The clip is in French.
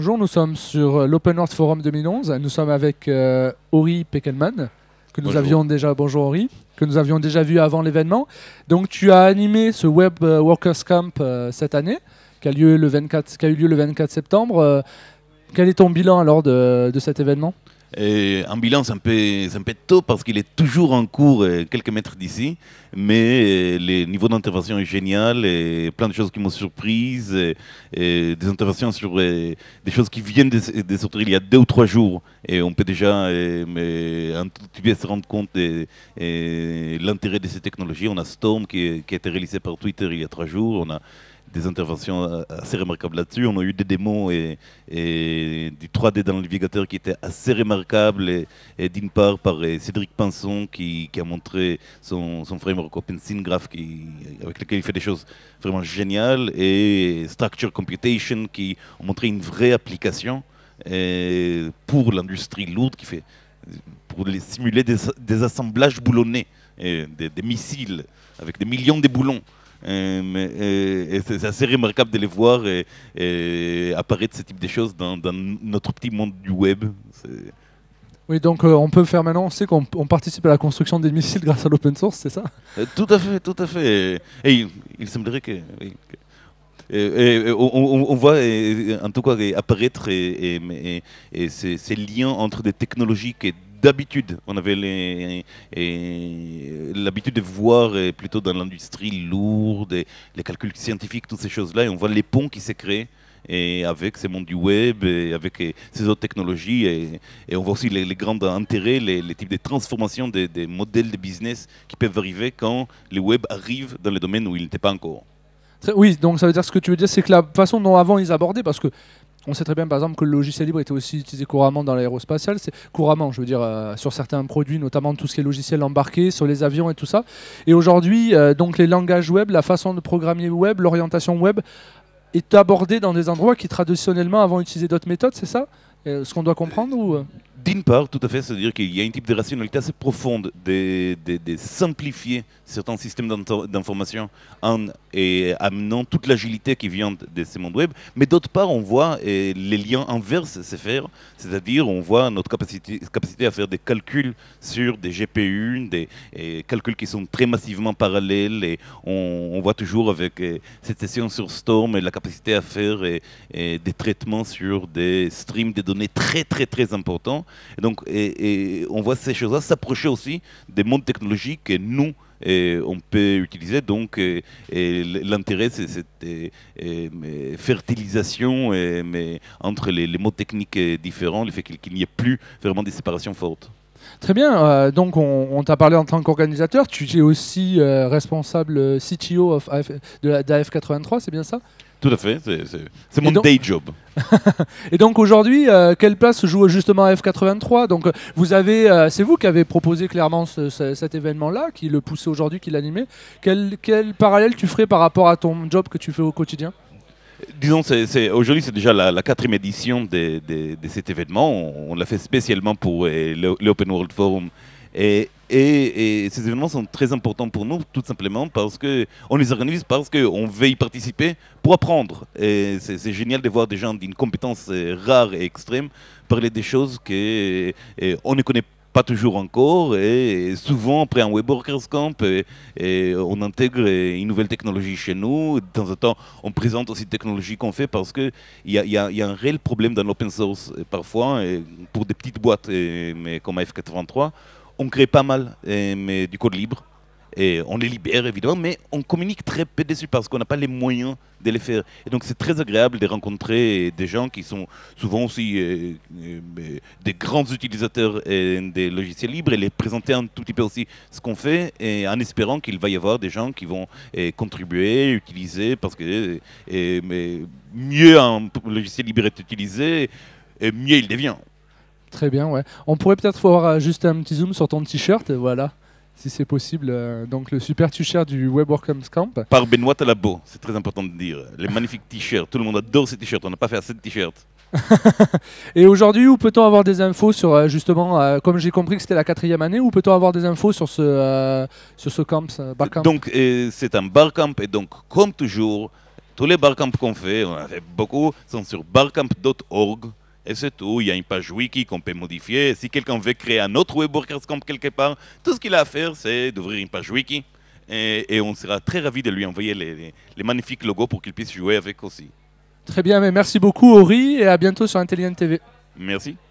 Bonjour, nous sommes sur euh, l'Open World Forum 2011. Nous sommes avec euh, Ori Pekelman, que nous avions déjà. Bonjour que nous avions déjà vu avant l'événement. Donc tu as animé ce Web euh, Workers Camp cette année, qui a, eu lieu le 24 septembre. quel est ton bilan alors de cet événement en bilan, c'est un, peu, un peu tôt parce qu'il est toujours en cours euh, quelques mètres d'ici, mais euh, le niveau d'intervention est génial, et plein de choses qui m'ont surprise, des interventions sur euh, des choses qui viennent de, de, sortir il y a deux ou trois jours, et on peut déjà mais, un petit se rendre compte de l'intérêt de ces technologies. On a Storm qui, a été réalisé par Twitter il y a trois jours, on a des interventions euh, assez remarquables là-dessus. On a eu des démos et, du 3D dans le navigateur qui était assez remarquable. Et, d'une part, par euh, Cédric Pinson qui, a montré son, framework OpenSynGraph qui, avec lequel il fait des choses vraiment géniales. Et Structure Computation qui ont montré une vraie application euh, pour l'industrie lourde qui fait pour les simuler des, assemblages boulonnés, et des, des missiles avec des millions de boulons. Euh, euh, c'est assez remarquable de les voir euh, apparaître ce type de choses dans, notre petit monde du web. Oui, donc on peut faire maintenant, on sait qu'on participe à la construction des missiles grâce à l'open source, c'est ça Tout à fait, tout à fait. Et il, semblerait que... on, voit en tout cas apparaître ces, ces, liens entre des technologies qui d'habitude. On avait l'habitude de voir plutôt dans l'industrie lourde, les calculs scientifiques, toutes ces choses-là, et on voit les ponts qui se créent avec ces mondes du web, et avec ces autres technologies, et, on voit aussi les, grands intérêts, les, types de transformations des, des, modèles de business qui peuvent arriver quand le web arrive dans les domaines où il n'était pas encore. Oui, donc ça veut dire ce que tu veux dire, c'est que la façon dont avant ils abordaient, parce que on sait très bien, par exemple, que le logiciel libre était aussi utilisé couramment dans l'aérospatial. C'est couramment, je veux dire, euh, sur certains produits, notamment tout ce qui est logiciel embarqué, sur les avions et tout ça. Et aujourd'hui, euh, donc les langages web, la façon de programmer web, l'orientation web est abordée dans des endroits qui traditionnellement avant utilisé d'autres méthodes, c'est ça euh, Ce qu'on doit comprendre ou d'une part, tout à fait, c'est-à-dire qu'il y a un type de rationalité assez profonde de, simplifier certains systèmes d'information en et amenant toute l'agilité qui vient de ces mondes web. Mais d'autre part, on voit les liens inverses se faire, c'est-à-dire on voit notre capacité, capacité à faire des calculs sur des GPU, des calculs qui sont très massivement parallèles. Et on, voit toujours avec cette session sur Storm la capacité à faire des traitements sur des streams de données très très très importants et donc, et, on voit ces choses-là s'approcher aussi des mondes technologiques que nous, on peut utiliser. Donc, l'intérêt, c'est cette fertilisation mais entre les, les, mots techniques différents, le fait qu'il n'y ait plus vraiment des séparations fortes. Très bien, euh, donc on, t'a parlé en tant qu'organisateur, tu es aussi euh, responsable euh, CTO of 83 c'est bien ça tout à fait, c'est mon day job. et donc aujourd'hui, euh, quelle place joue justement F83 Donc euh, vous avez, euh, c'est vous qui avez proposé clairement cet événement-là, qui le poussait aujourd'hui, qui l'animait. Quel, parallèle tu ferais par rapport à ton job que tu fais au quotidien Disons, aujourd'hui, c'est déjà la, quatrième édition de, cet événement. On, l'a fait spécialement pour l'Open World Forum. Et et, ces événements sont très importants pour nous, tout simplement parce qu'on les organise parce qu'on veut y participer pour apprendre. Et c'est génial de voir des gens d'une compétence euh, rare et extrême parler des choses qu'on euh, ne connaît pas toujours encore. Et souvent, après un Web Workers Camp, euh, et, on intègre une nouvelle technologie chez nous. De temps en temps, on présente aussi des technologies qu'on fait parce qu'il y a, un réel problème dans l'open source, parfois, pour des petites boîtes mais comme AF83 on crée pas mal euh, mais, du code libre. Et on les libère évidemment, mais on communique très peu dessus parce qu'on n'a pas les moyens de les faire. Et donc c'est très agréable de rencontrer des gens qui sont souvent aussi euh, euh, des grands utilisateurs des logiciels libres et les présenter un tout petit peu aussi ce qu'on fait, et en espérant qu'il va y avoir des gens qui vont contribuer, utiliser, parce que mieux un logiciel libre est utilisé, mieux il devient. Très bien, ouais. On pourrait peut-être voir euh, juste un petit zoom sur ton t-shirt, voilà, si c'est possible. Euh, donc le super t-shirt du Web Work Camp. Par Benoît labo c'est très important de dire. Les magnifiques t-shirts, tout le monde adore ces t-shirts, on n'a pas fait assez de t-shirts. Et aujourd'hui, où peut-on avoir des infos sur euh, justement, comme j'ai compris que c'était la quatrième année, où peut-on avoir des infos sur ce, ce camp, ce Donc c'est un barcamp. et donc comme toujours, tous les barcamps qu'on fait, on en fait beaucoup, sont sur barcamp.org et c'est tout. Il y a une page wiki qu'on peut modifier. Si quelqu'un veut créer un autre web quelque part, tout ce qu'il a à faire, c'est d'ouvrir une page wiki. Et, on sera très ravis de lui envoyer les, magnifiques logos pour qu'il puisse jouer avec aussi. Très bien, mais merci beaucoup Ori et à bientôt sur Intelligent TV. Merci.